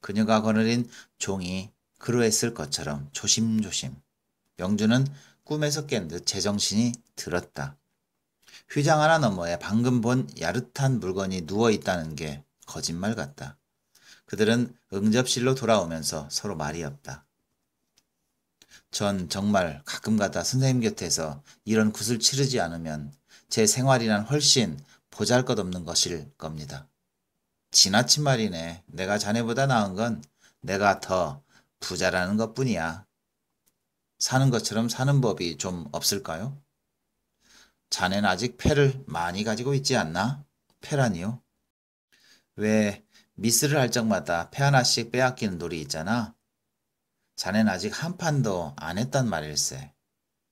그녀가 거느린 종이 그러했을 것처럼 조심조심 영주는 꿈에서 깬 듯 제정신이 들었다. 휘장 하나 너머에 방금 본 야릇한 물건이 누워있다는 게 거짓말 같다. 그들은 응접실로 돌아오면서 서로 말이 없다. 전 정말 가끔가다 선생님 곁에서 이런 굿을 치르지 않으면 제 생활이란 훨씬 보잘것없는 것일 겁니다. 지나친 말이네. 내가 자네보다 나은 건 내가 더 부자라는 것 뿐이야. 사는 것처럼 사는 법이 좀 없을까요? 자넨 아직 패를 많이 가지고 있지 않나? 패라니요? 왜 미스를 할 적마다 패 하나씩 빼앗기는 놀이 있잖아. 자넨 아직 한 판도 안 했단 말일세.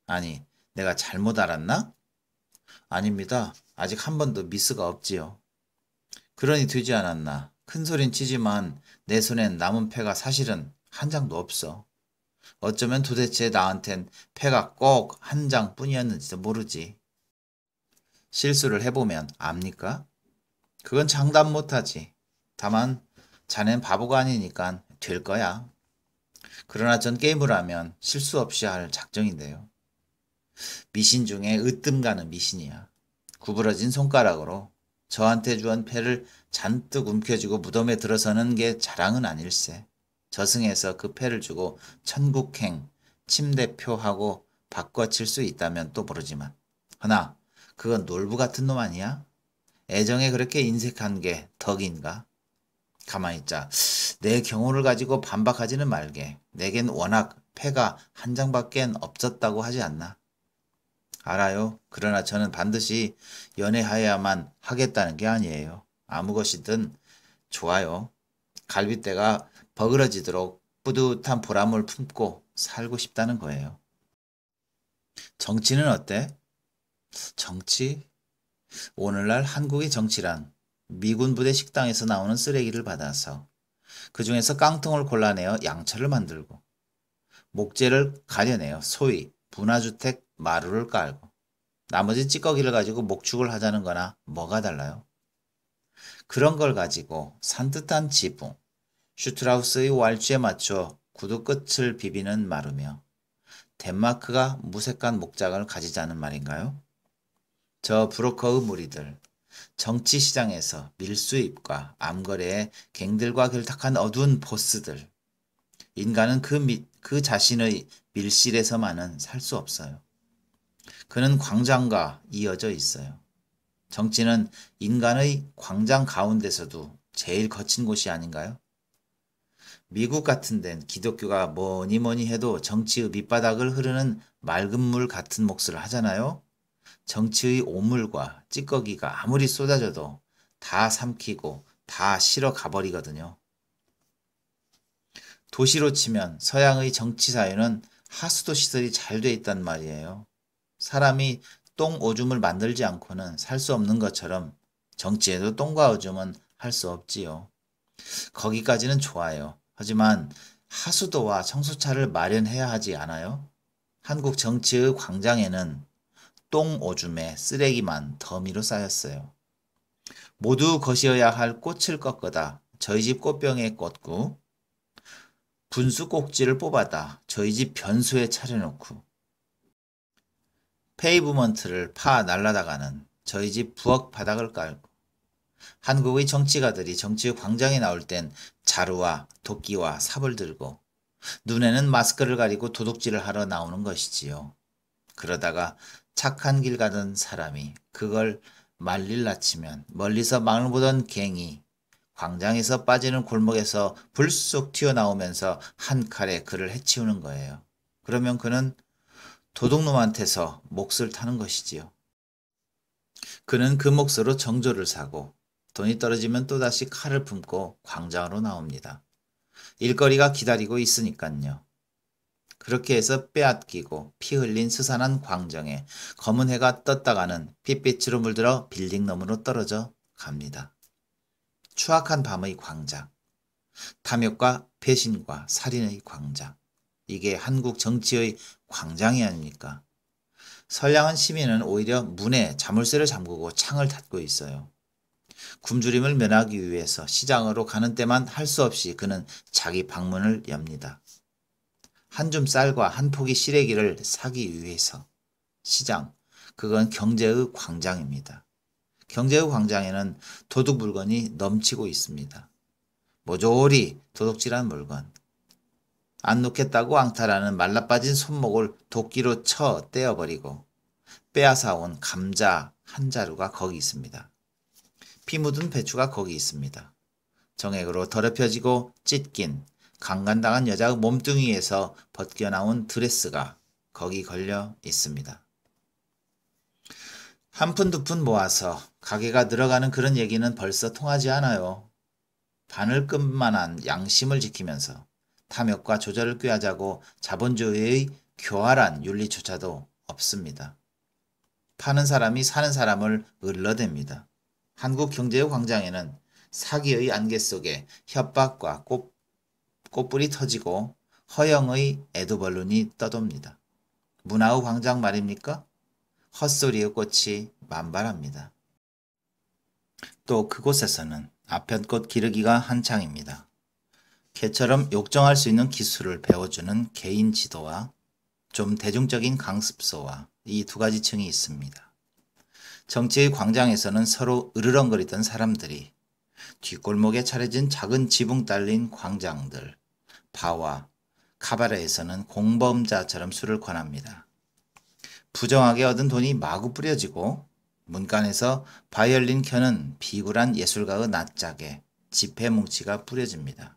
아니, 내가 잘못 알았나? 아닙니다. 아직 한 번도 미스가 없지요. 그러니 되지 않았나. 큰 소린 치지만 내 손엔 남은 패가 사실은 한 장도 없어. 어쩌면 도대체 나한텐 패가 꼭 한 장뿐이었는지도 모르지. 실수를 해보면 압니까? 그건 장담 못하지. 다만 자넨 바보가 아니니까 될 거야. 그러나 전 게임을 하면 실수 없이 할 작정인데요. 미신 중에 으뜸 가는 미신이야. 구부러진 손가락으로 저한테 주한 패를 잔뜩 움켜쥐고 무덤에 들어서는 게 자랑은 아닐세. 저승에서 그 패를 주고 천국행 침대표하고 바꿔칠 수 있다면 또 모르지만 허나 그건 놀부 같은 놈 아니야? 애정에 그렇게 인색한 게 덕인가? 가만히 있자. 내 경우를 가지고 반박하지는 말게. 내겐 워낙 패가 한 장밖엔 없었다고 하지 않나? 알아요. 그러나 저는 반드시 연애하여야만 하겠다는 게 아니에요. 아무 것이든 좋아요. 갈비대가 버그러지도록 뿌듯한 보람을 품고 살고 싶다는 거예요. 정치는 어때? 정치? 오늘날 한국의 정치란 미군 부대 식당에서 나오는 쓰레기를 받아서 그 중에서 깡통을 골라내어 양철을 만들고 목재를 가려내어 소위 분화주택 마루를 깔고 나머지 찌꺼기를 가지고 목축을 하자는 거나 뭐가 달라요? 그런 걸 가지고 산뜻한 지붕, 슈트라우스의 왈츠에 맞춰 구두 끝을 비비는 마루며 덴마크가 무색한 목장을 가지자는 말인가요? 저 브로커의 무리들 정치 시장에서 밀수입과 암거래에 갱들과 결탁한 어두운 보스들 인간은 그, 미, 그 자신의 밀실에서만은 살 수 없어요. 그는 광장과 이어져 있어요. 정치는 인간의 광장 가운데서도 제일 거친 곳이 아닌가요? 미국 같은 데는 기독교가 뭐니 뭐니 해도 정치의 밑바닥을 흐르는 맑은 물 같은 몫을 하잖아요. 정치의 오물과 찌꺼기가 아무리 쏟아져도 다 삼키고 다 실어 가버리거든요. 도시로 치면 서양의 정치 사회는 하수도 시설이 잘 돼 있단 말이에요. 사람이 똥 오줌을 만들지 않고는 살 수 없는 것처럼 정치에도 똥과 오줌은 할 수 없지요. 거기까지는 좋아요. 하지만 하수도와 청수차를 마련해야 하지 않아요? 한국 정치의 광장에는 똥 오줌에 쓰레기만 더미로 쌓였어요. 모두 거시어야 할 꽃을 꺾어다 저희 집 꽃병에 꽂고 분수 꼭지를 뽑아다 저희 집 변수에 차려놓고 페이브먼트를 파 날라다가는 저희 집 부엌 바닥을 깔고 한국의 정치가들이 정치 광장에 나올 땐 자루와 도끼와 삽을 들고 눈에는 마스크를 가리고 도둑질을 하러 나오는 것이지요. 그러다가 착한 길 가던 사람이 그걸 말릴라 치면 멀리서 망을 보던 갱이 광장에서 빠지는 골목에서 불쑥 튀어나오면서 한 칼에 그를 해치우는 거예요. 그러면 그는 도둑놈한테서 몫을 타는 것이지요. 그는 그 몫으로 정조를 사고 돈이 떨어지면 또다시 칼을 품고 광장으로 나옵니다. 일거리가 기다리고 있으니깐요. 그렇게 해서 빼앗기고 피 흘린 스산한 광장에 검은 해가 떴다가는 핏빛으로 물들어 빌딩 너머로 떨어져 갑니다. 추악한 밤의 광장. 탐욕과 배신과 살인의 광장. 이게 한국 정치의 광장이 아닙니까? 선량한 시민은 오히려 문에 자물쇠를 잠그고 창을 닫고 있어요. 굶주림을 면하기 위해서 시장으로 가는 때만 할 수 없이 그는 자기 방문을 엽니다. 한줌 쌀과 한 포기 시래기를 사기 위해서 시장, 그건 경제의 광장입니다. 경제의 광장에는 도둑 물건이 넘치고 있습니다. 모조리 도둑질한 물건. 안 놓겠다고 앙탈하는 말라빠진 손목을 도끼로 쳐 떼어버리고 빼앗아온 감자 한 자루가 거기 있습니다. 피 묻은 배추가 거기 있습니다. 정액으로 더럽혀지고 찢긴 강간당한 여자의 몸뚱이에서 벗겨나온 드레스가 거기 걸려 있습니다. 한 푼 두 푼 모아서 가게가 늘어가는 그런 얘기는 벌써 통하지 않아요. 반을 끝만한 양심을 지키면서 탐욕과 조절을 꾀하자고 자본주의의 교활한 윤리조차도 없습니다. 파는 사람이 사는 사람을 을러댑니다. 한국 경제의 광장에는 사기의 안개 속에 협박과 꽃, 꽃불이 터지고 허영의 에드벌룬이 떠돕니다. 문화의 광장 말입니까? 헛소리의 꽃이 만발합니다. 또 그곳에서는 아편꽃 기르기가 한창입니다. 개처럼 욕정할 수 있는 기술을 배워주는 개인 지도와 좀 대중적인 강습소와 이 두 가지 층이 있습니다. 정치의 광장에서는 서로 으르렁거리던 사람들이 뒷골목에 차려진 작은 지붕 딸린 광장들, 바와 카바레에서는 공범자처럼 술을 권합니다. 부정하게 얻은 돈이 마구 뿌려지고 문간에서 바이올린 켜는 비굴한 예술가의 낯짝에 지폐 뭉치가 뿌려집니다.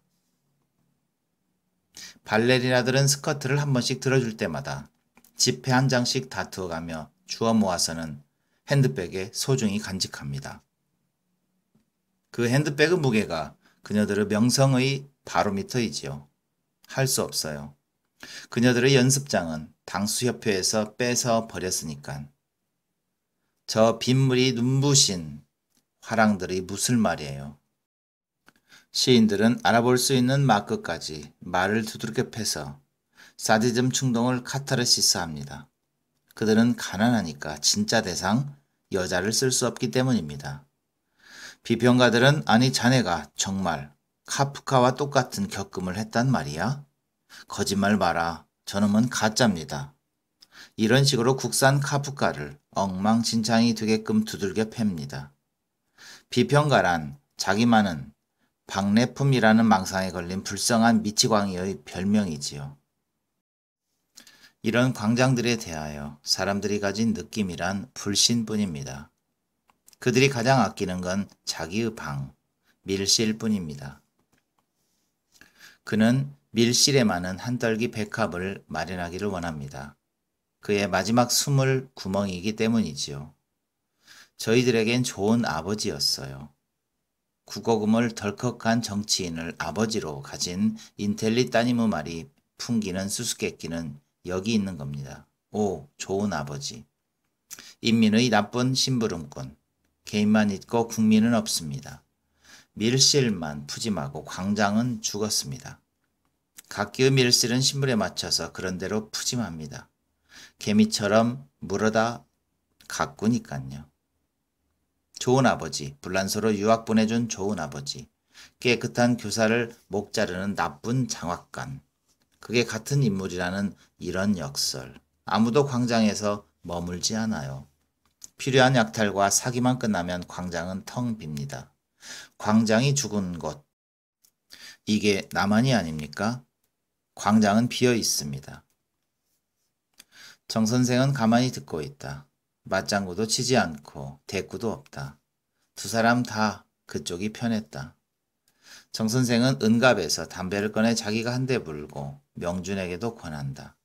발레리나들은 스커트를 한 번씩 들어줄 때마다 지폐 한 장씩 다투어가며 주워 모아서는 핸드백에 소중히 간직합니다. 그 핸드백의 무게가 그녀들의 명성의 바로미터이지요. 할 수 없어요. 그녀들의 연습장은 당수협회에서 뺏어 버렸으니깐. 저 빗물이 눈부신 화랑들이 무슨 말이에요. 시인들은 알아볼 수 있는 마크까지 말을 두들겨 패서 사디즘 충동을 카타르시스합니다. 그들은 가난하니까 진짜 대상 여자를 쓸 수 없기 때문입니다. 비평가들은 아니 자네가 정말 카프카와 똑같은 격금을 했단 말이야? 거짓말 마라. 저놈은 가짜입니다. 이런 식으로 국산 카프카를 엉망진창이 되게끔 두들겨 팹니다. 비평가란 자기만은 박래품이라는 망상에 걸린 불쌍한 미치광이의 별명이지요. 이런 광장들에 대하여 사람들이 가진 느낌이란 불신뿐입니다. 그들이 가장 아끼는 건 자기의 방, 밀실뿐입니다. 그는 밀실에 많은 한떨기 백합을 마련하기를 원합니다. 그의 마지막 숨을 구멍이기 때문이지요. 저희들에겐 좋은 아버지였어요. 국어금을 덜컥 한 정치인을 아버지로 가진 인텔리 따님의 말이 풍기는 수수께끼는 여기 있는 겁니다. 오 좋은 아버지 인민의 나쁜 심부름꾼 개인만 있고 국민은 없습니다. 밀실만 푸짐하고 광장은 죽었습니다. 각기의 밀실은 신물에 맞춰서 그런대로 푸짐합니다. 개미처럼 물어다 가꾸니깐요. 좋은 아버지, 불란서로 유학 보내준 좋은 아버지, 깨끗한 교사를 목 자르는 나쁜 장학관, 그게 같은 인물이라는 이런 역설. 아무도 광장에서 머물지 않아요. 필요한 약탈과 사기만 끝나면 광장은 텅 빕니다. 광장이 죽은 곳. 이게 나만이 아닙니까? 광장은 비어 있습니다. 정 선생은 가만히 듣고 있다. 맞장구도 치지 않고 대꾸도 없다. 두 사람 다 그쪽이 편했다. 정 선생은 은갑에서 담배를 꺼내 자기가 한대 불고 명준에게도 권한다.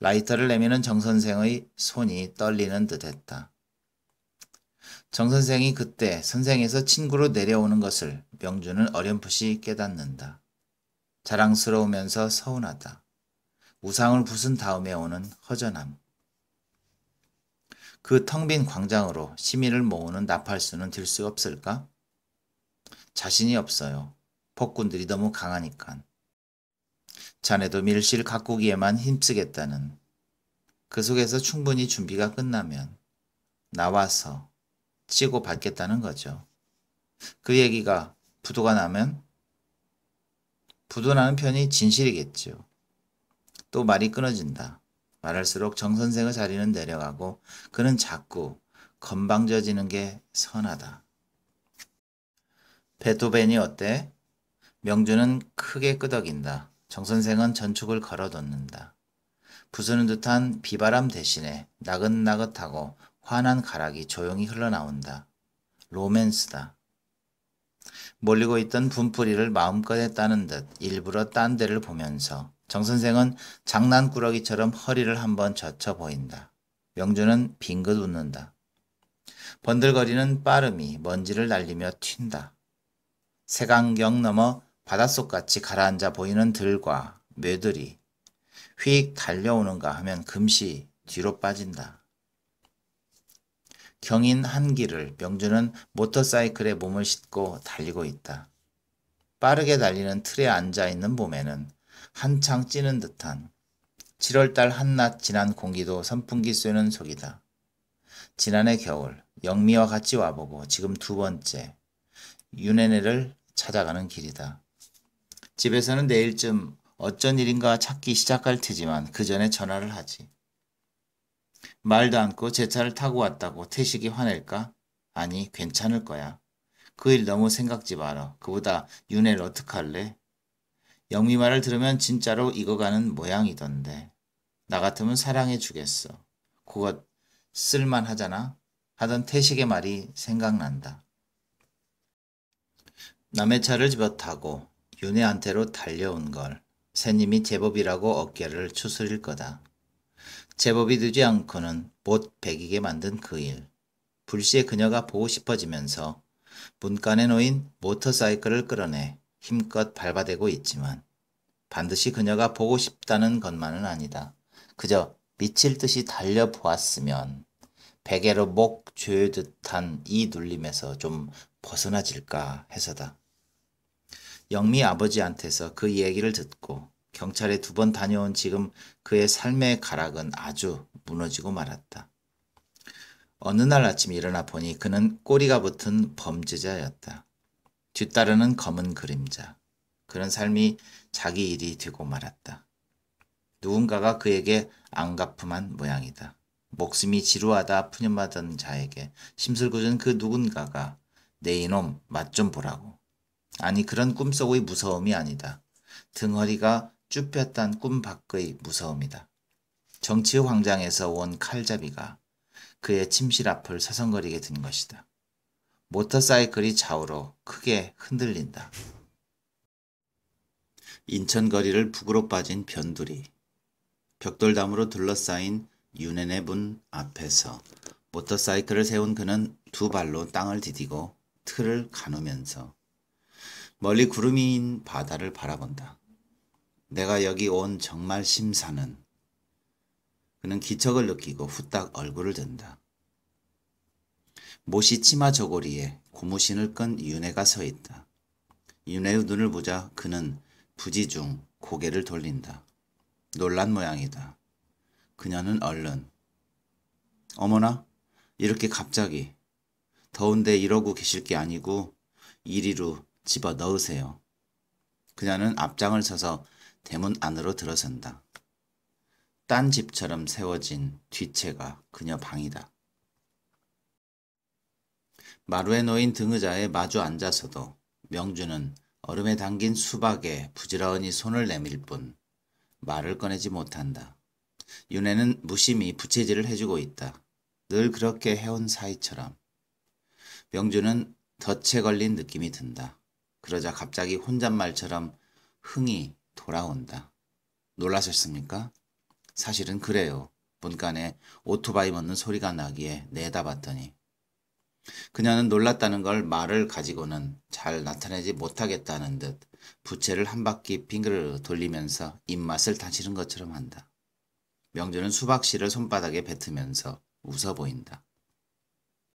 라이터를 내미는 정 선생의 손이 떨리는 듯했다. 정 선생이 그때 선생에서 친구로 내려오는 것을 명준은 어렴풋이 깨닫는다. 자랑스러우면서 서운하다. 우상을 부순 다음에 오는 허전함. 그 텅 빈 광장으로 시민을 모으는 나팔수는 들 수 없을까? 자신이 없어요. 폭군들이 너무 강하니까. 자네도 밀실 가꾸기에만 힘쓰겠다는. 그 속에서 충분히 준비가 끝나면 나와서 치고 받겠다는 거죠. 그 얘기가 부도가 나면 부도나는 편이 진실이겠죠. 또 말이 끊어진다. 말할수록 정선생의 자리는 내려가고 그는 자꾸 건방져지는 게 선하다. 베토벤이 어때? 명주는 크게 끄덕인다. 정선생은 전축을 걸어뒀는다 부수는 듯한 비바람 대신에 나긋나긋하고 환한 가락이 조용히 흘러나온다. 로맨스다. 몰리고 있던 분풀이를 마음껏 했다는 듯 일부러 딴 데를 보면서 정선생은 장난꾸러기처럼 허리를 한번 젖혀 보인다. 명주는 빙긋 웃는다. 번들거리는 빠름이 먼지를 날리며 튄다. 세강경 넘어 바닷속같이 가라앉아 보이는 들과 매들이 휙 달려오는가 하면 금시 뒤로 빠진다. 경인 한길을 명주는 모터사이클에 몸을 싣고 달리고 있다. 빠르게 달리는 틀에 앉아있는 몸에는 한창 찌는 듯한 7월달 한낮 지난 공기도 선풍기 쐬는 속이다. 지난해 겨울 영미와 같이 와보고 지금 두 번째 윤네네를 찾아가는 길이다. 집에서는 내일쯤 어쩐 일인가 찾기 시작할 테지만 그 전에 전화를 하지. 말도 않고 제 차를 타고 왔다고 태식이 화낼까? 아니, 괜찮을 거야. 그 일 너무 생각지 마라. 그보다 윤회를 어떡할래? 영미 말을 들으면 진짜로 익어가는 모양이던데. 나 같으면 사랑해 주겠어. 그것 쓸만하잖아. 하던 태식의 말이 생각난다. 남의 차를 집어 타고 윤회한테로 달려온 걸 새님이 제법이라고 어깨를 추스릴 거다. 제법이 되지 않고는 못베기게 만든 그 일. 불시에 그녀가 보고 싶어지면서 문간에 놓인 모터사이클을 끌어내 힘껏 밟아대고 있지만 반드시 그녀가 보고 싶다는 것만은 아니다. 그저 미칠 듯이 달려보았으면 베개로 목 조여듯한 이 눌림에서 좀 벗어나질까 해서다. 영미 아버지한테서 그얘기를 듣고 경찰에 두 번 다녀온 지금 그의 삶의 가락은 아주 무너지고 말았다. 어느 날 아침 일어나 보니 그는 꼬리가 붙은 범죄자였다. 뒤따르는 검은 그림자. 그런 삶이 자기 일이 되고 말았다. 누군가가 그에게 안가품한 모양이다. 목숨이 지루하다 푸념하던 자에게 심술궂은 그 누군가가 내 이놈 맛 좀 보라고 아니 그런 꿈속의 무서움이 아니다. 등허리가 쭈뼛단 꿈 밖의 무서움이다. 정치의 광장에서 온 칼잡이가 그의 침실 앞을 서성거리게 된 것이다. 모터사이클이 좌우로 크게 흔들린다. 인천거리를 북으로 빠진 변두리 벽돌담으로 둘러싸인 유네네 문 앞에서 모터사이클을 세운 그는 두 발로 땅을 디디고 틀을 가누면서 멀리 구름인 바다를 바라본다. 내가 여기 온 정말 심사는 그는 기척을 느끼고 후딱 얼굴을 든다. 모시 치마 저고리에 고무신을 끈 윤회가 서 있다. 윤회의 눈을 보자 그는 부지중 고개를 돌린다. 놀란 모양이다. 그녀는 얼른 어머나 이렇게 갑자기 더운데 이러고 계실 게 아니고 이리로 집어 넣으세요. 그녀는 앞장을 서서 대문 안으로 들어선다. 딴 집처럼 세워진 뒤채가 그녀 방이다. 마루에 놓인 등의자에 마주 앉아서도 명주는 얼음에 담긴 수박에 부지런히 손을 내밀 뿐 말을 꺼내지 못한다. 윤혜는 무심히 부채질을 해주고 있다. 늘 그렇게 해온 사이처럼. 명주는 덫에 걸린 느낌이 든다. 그러자 갑자기 혼잣말처럼 흥이 돌아온다. 놀라셨습니까? 사실은 그래요. 문간에 오토바이 멎는 소리가 나기에 내다봤더니 그녀는 놀랐다는 걸 말을 가지고는 잘 나타내지 못하겠다는 듯 부채를 한 바퀴 빙그르 돌리면서 입맛을 다지는 것처럼 한다. 명주는 수박씨를 손바닥에 뱉으면서 웃어 보인다.